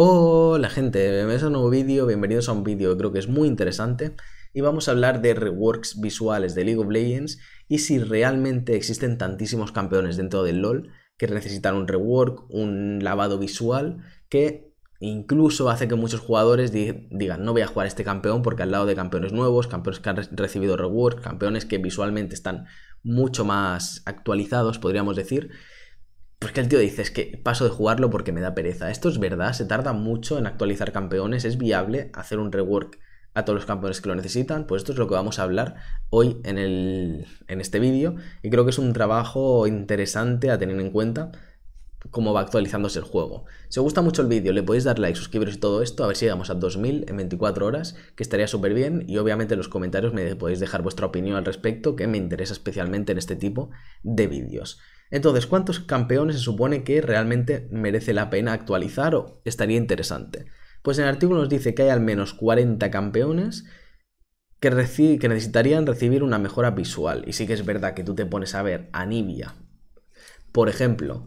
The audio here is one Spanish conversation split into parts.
Hola gente, bienvenidos a un nuevo vídeo, bienvenidos a un vídeo que creo que es muy interesante y vamos a hablar de reworks visuales de League of Legends y si realmente existen tantísimos campeones dentro del LoL que necesitan un rework, un lavado visual que incluso hace que muchos jugadores digan no voy a jugar este campeón porque al lado de campeones nuevos, campeones que han recibido rework, campeones que visualmente están mucho más actualizados podríamos decir porque el tío dice, es que paso de jugarlo porque me da pereza. Esto es verdad, se tarda mucho en actualizar campeones, es viable hacer un rework a todos los campeones que lo necesitan. Pues esto es lo que vamos a hablar hoy en, este vídeo. Y creo que es un trabajo interesante a tener en cuenta cómo va actualizándose el juego. Si os gusta mucho el vídeo, le podéis dar like, suscribiros y todo esto, a ver si llegamos a 2000 en 24 horas, que estaría súper bien. Y obviamente en los comentarios me podéis dejar vuestra opinión al respecto, que me interesa especialmente en este tipo de vídeos. Entonces, ¿cuántos campeones se supone que realmente merece la pena actualizar o estaría interesante? Pues en el artículo nos dice que hay al menos 40 campeones que, necesitarían recibir una mejora visual. Y sí que es verdad que tú te pones a ver a Nibia, por ejemplo,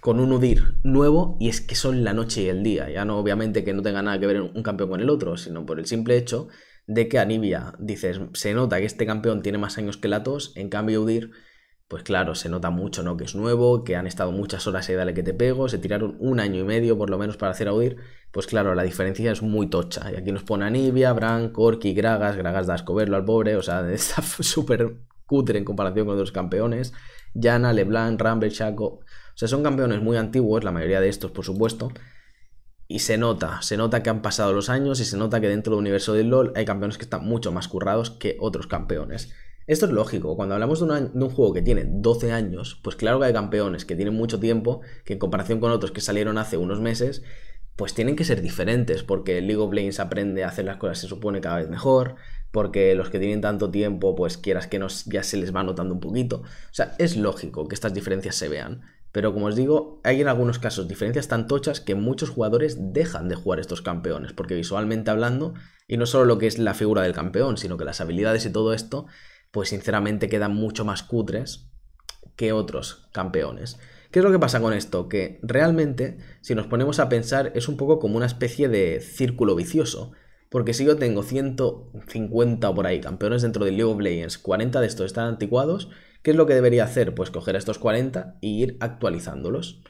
con un Udir nuevo y es que son la noche y el día. Ya no, obviamente, que no tenga nada que ver un campeón con el otro, sino por el simple hecho de que a Nibia, dices, se nota que este campeón tiene más años que Latos, en cambio Udir pues claro, se nota mucho, ¿no? Que es nuevo, que han estado muchas horas ahí, dale que te pego, se tiraron un año y medio por lo menos para hacer Audir, pues claro, la diferencia es muy tocha. Y aquí nos pone Nibia, Bran, Corky, Gragas, Gragas da asco verlo al pobre, o sea, está súper cutre en comparación con otros campeones. Yana, Leblanc, Rumble, Shaco, o sea, son campeones muy antiguos, la mayoría de estos, por supuesto, y se nota, se nota que han pasado los años y se nota que dentro del universo del LoL hay campeones que están mucho más currados que otros campeones. Esto es lógico, cuando hablamos de un, juego que tiene 12 años, pues claro que hay campeones que tienen mucho tiempo, que en comparación con otros que salieron hace unos meses, pues tienen que ser diferentes, porque League of Legends aprende a hacer las cosas, se supone, cada vez mejor, porque los que tienen tanto tiempo, pues quieras que nos, ya se les va notando un poquito. O sea, es lógico que estas diferencias se vean, pero como os digo, hay en algunos casos diferencias tan tochas que muchos jugadores dejan de jugar estos campeones, porque visualmente hablando, y no solo lo que es la figura del campeón, sino que las habilidades y todo esto, pues sinceramente quedan mucho más cutres que otros campeones. ¿Qué es lo que pasa con esto? Que realmente, si nos ponemos a pensar, es un poco como una especie de círculo vicioso. Porque si yo tengo 150 por ahí campeones dentro del League of Legends, 40 de estos están anticuados, ¿qué es lo que debería hacer? Pues coger estos 40 e ir actualizándolos.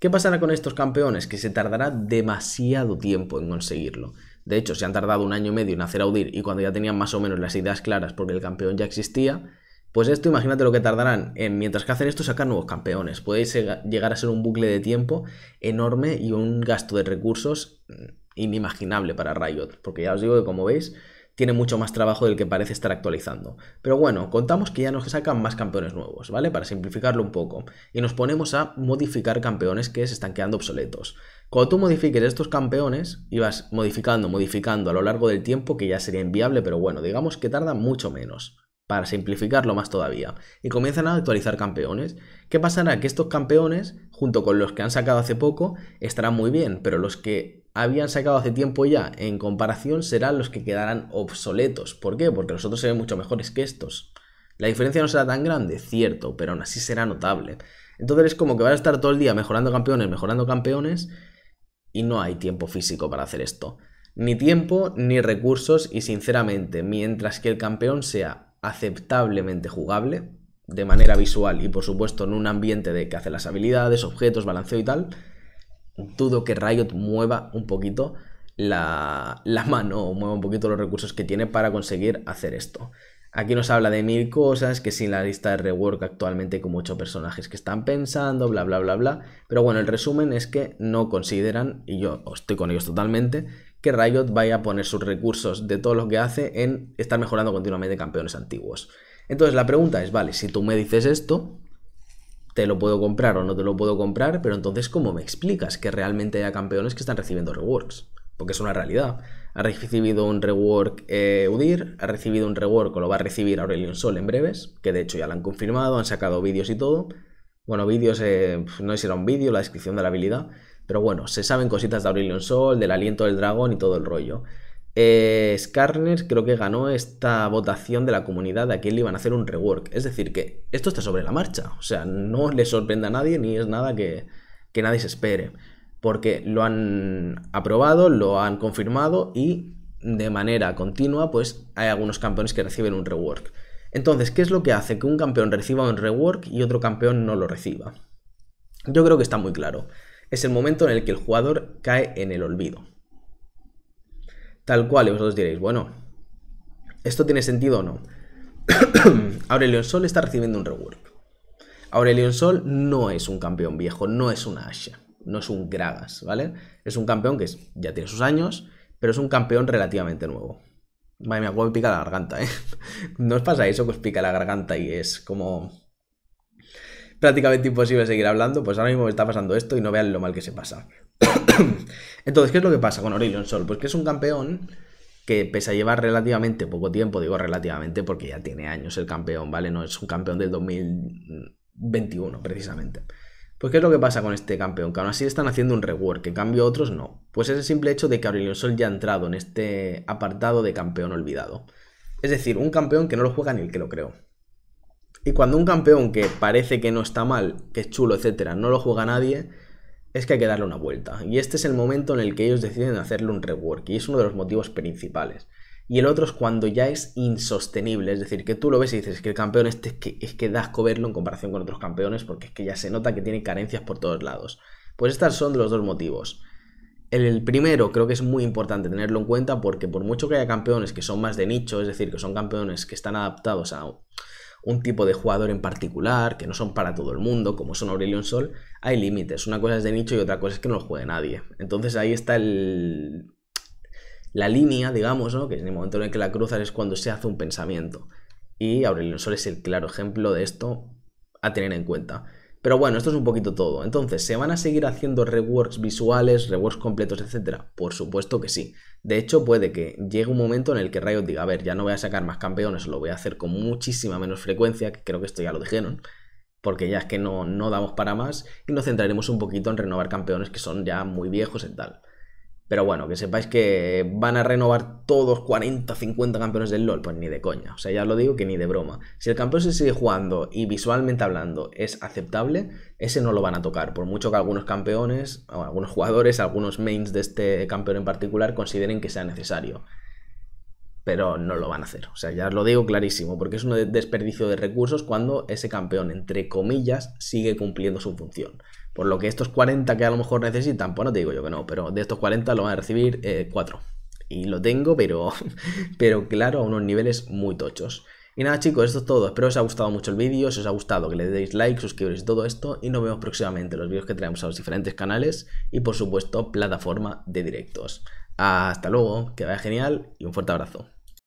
¿Qué pasará con estos campeones? Que se tardará demasiado tiempo en conseguirlo. De hecho, se han tardado un año y medio en hacer Audir y cuando ya tenían más o menos las ideas claras porque el campeón ya existía, pues esto imagínate lo que tardarán en, mientras que hacen esto, sacar nuevos campeones. Puede llegar a ser un bucle de tiempo enorme y un gasto de recursos mm, inimaginable para Riot. Porque ya os digo que como veis, tiene mucho más trabajo del que parece estar actualizando. Pero bueno, contamos que ya nos sacan más campeones nuevos, ¿vale? Para simplificarlo un poco. Y nos ponemos a modificar campeones que se están quedando obsoletos. Cuando tú modifiques estos campeones, y vas modificando, modificando a lo largo del tiempo, que ya sería inviable, pero bueno, digamos que tarda mucho menos para simplificarlo más todavía, y comienzan a actualizar campeones. ¿Qué pasará? Que estos campeones, junto con los que han sacado hace poco, estarán muy bien, pero los que habían sacado hace tiempo ya en comparación serán los que quedarán obsoletos. ¿Por qué? Porque los otros se ven mucho mejores que estos. La diferencia no será tan grande, cierto, pero aún así será notable. Entonces es como que van a estar todo el día mejorando campeones, mejorando campeones, y no hay tiempo físico para hacer esto. Ni tiempo, ni recursos, y sinceramente, mientras que el campeón sea aceptablemente jugable, de manera visual y por supuesto en un ambiente de que hace las habilidades, objetos, balanceo y tal, dudo que Riot mueva un poquito la, mano o mueva un poquito los recursos que tiene para conseguir hacer esto. Aquí nos habla de mil cosas, que sin la lista de rework actualmente como ocho personajes que están pensando, bla, bla, bla, bla. Pero bueno, el resumen es que no consideran, y yo estoy con ellos totalmente, que Riot vaya a poner sus recursos de todo lo que hace en estar mejorando continuamente campeones antiguos. Entonces la pregunta es, vale, si tú me dices esto, te lo puedo comprar o no te lo puedo comprar, pero entonces ¿cómo me explicas que realmente haya campeones que están recibiendo reworks? Porque es una realidad. Ha recibido un rework eh, Udir, ha recibido un rework o lo va a recibir Aurelion Sol en breves, que de hecho ya lo han confirmado, han sacado vídeos y todo. Bueno, vídeos, eh, no sé un vídeo, la descripción de la habilidad, pero bueno, se saben cositas de Aurelion Sol, del aliento del dragón y todo el rollo eh, Skarner creo que ganó esta votación de la comunidad a quién le iban a hacer un rework. Es decir, que esto está sobre la marcha. O sea, no le sorprende a nadie ni es nada que, que nadie se espere. Porque lo han aprobado, lo han confirmado y de manera continua, pues hay algunos campeones que reciben un rework. Entonces, ¿qué es lo que hace que un campeón reciba un rework y otro campeón no lo reciba? Yo creo que está muy claro. Es el momento en el que el jugador cae en el olvido tal cual. Y vosotros diréis, bueno, ¿esto tiene sentido o no? Aurelion Sol está recibiendo un rework. Aurelion Sol no es un campeón viejo, no es una Asha, no es un Gragas, ¿vale? Es un campeón que ya tiene sus años, pero es un campeón relativamente nuevo. Madre mía, me pica la garganta, ¿eh? ¿No os pasa eso que os pica la garganta y es como prácticamente imposible seguir hablando? Pues ahora mismo me está pasando esto y no vean lo mal que se pasa. Entonces, ¿qué es lo que pasa con Aurelion Sol? Pues que es un campeón que pese a llevar relativamente poco tiempo, digo relativamente porque ya tiene años el campeón, ¿vale? No es un campeón del 2021 precisamente. Pues ¿qué es lo que pasa con este campeón? Que aún así están haciendo un rework, que cambio otros no. Pues es el simple hecho de que orion Sol ya ha entrado en este apartado de campeón olvidado. Es decir, un campeón que no lo juega ni el que lo creo. Y cuando un campeón que parece que no está mal, que es chulo, etcétera, no lo juega nadie, es que hay que darle una vuelta. Y este es el momento en el que ellos deciden hacerle un rework, y es uno de los motivos principales. Y el otro es cuando ya es insostenible, es decir, que tú lo ves y dices que el campeón este es que, es que das verlo en comparación con otros campeones, porque es que ya se nota que tiene carencias por todos lados. Pues estos son los dos motivos. El primero creo que es muy importante tenerlo en cuenta porque por mucho que haya campeones que son más de nicho, es decir, que son campeones que están adaptados a un tipo de jugador en particular, que no son para todo el mundo, como son Aurelion Sol, hay límites. Una cosa es de nicho y otra cosa es que no lo juegue nadie. Entonces ahí está la línea, digamos, ¿no? que en el momento en el que la cruzas es cuando se hace un pensamiento. Y Aurelion Sol es el claro ejemplo de esto a tener en cuenta. Pero bueno, esto es un poquito todo. Entonces, ¿se van a seguir haciendo reworks visuales, rewards completos, etcétera? Por supuesto que sí. De hecho, puede que llegue un momento en el que Riot diga, a ver, ya no voy a sacar más campeones, lo voy a hacer con muchísima menos frecuencia, que creo que esto ya lo dijeron, porque ya es que no, no damos para más y nos centraremos un poquito en renovar campeones que son ya muy viejos y tal. Pero bueno, que sepáis que van a renovar todos 40, 50 campeones del LOL, pues ni de coña. O sea, ya os lo digo que ni de broma. Si el campeón se sigue jugando y visualmente hablando es aceptable, ese no lo van a tocar. Por mucho que algunos campeones, o algunos jugadores, algunos mains de este campeón en particular consideren que sea necesario. Pero no lo van a hacer. O sea, ya os lo digo clarísimo, porque es un desperdicio de recursos cuando ese campeón, entre comillas, sigue cumpliendo su función. Por lo que estos 40 que a lo mejor necesitan, pues no te digo yo que no, pero de estos 40 lo van a recibir 4. Eh, y lo tengo, pero, pero claro, a unos niveles muy tochos. Y nada chicos, esto es todo. Espero que os haya gustado mucho el vídeo, si os ha gustado que le deis like, suscribiros y todo esto. Y nos vemos próximamente en los vídeos que traemos a los diferentes canales y por supuesto plataforma de directos. Hasta luego, que vaya genial y un fuerte abrazo.